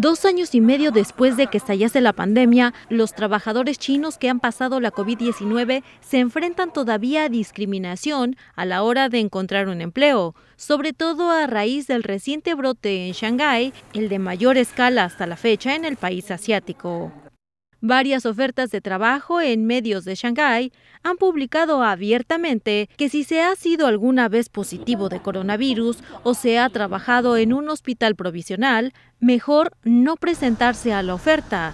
Dos años y medio después de que estallase la pandemia, los trabajadores chinos que han pasado la COVID-19 se enfrentan todavía a discriminación a la hora de encontrar un empleo, sobre todo a raíz del reciente brote en Shanghái, el de mayor escala hasta la fecha en el país asiático. Varias ofertas de trabajo en medios de Shanghái han publicado abiertamente que si se ha sido alguna vez positivo de coronavirus o se ha trabajado en un hospital provisional, mejor no presentarse a la oferta,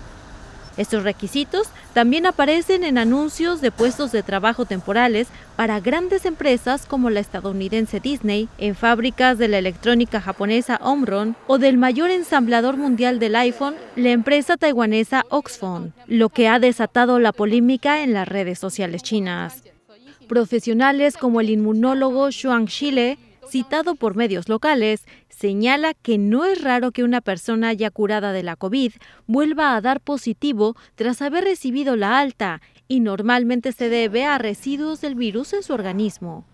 estos requisitos también aparecen en anuncios de puestos de trabajo temporales para grandes empresas como la estadounidense Disney, en fábricas de la electrónica japonesa Omron o del mayor ensamblador mundial del iPhone, la empresa taiwanesa Oxfam, lo que ha desatado la polémica en las redes sociales chinas. Profesionales como el inmunólogo Xuan Shile, citado por medios locales, señala que no es raro que una persona ya curada de la COVID vuelva a dar positivo tras haber recibido la alta y normalmente se debe a residuos del virus en su organismo.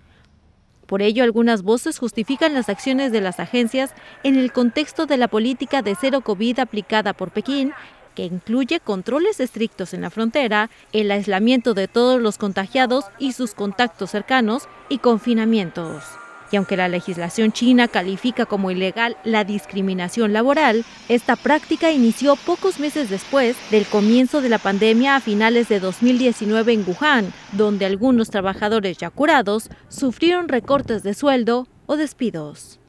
Por ello, algunas voces justifican las acciones de las agencias en el contexto de la política de cero COVID aplicada por Pekín que incluye controles estrictos en la frontera, el aislamiento de todos los contagiados y sus contactos cercanos y confinamientos. Y aunque la legislación china califica como ilegal la discriminación laboral, esta práctica inició pocos meses después del comienzo de la pandemia a finales de 2019 en Wuhan, donde algunos trabajadores ya curados sufrieron recortes de sueldo o despidos.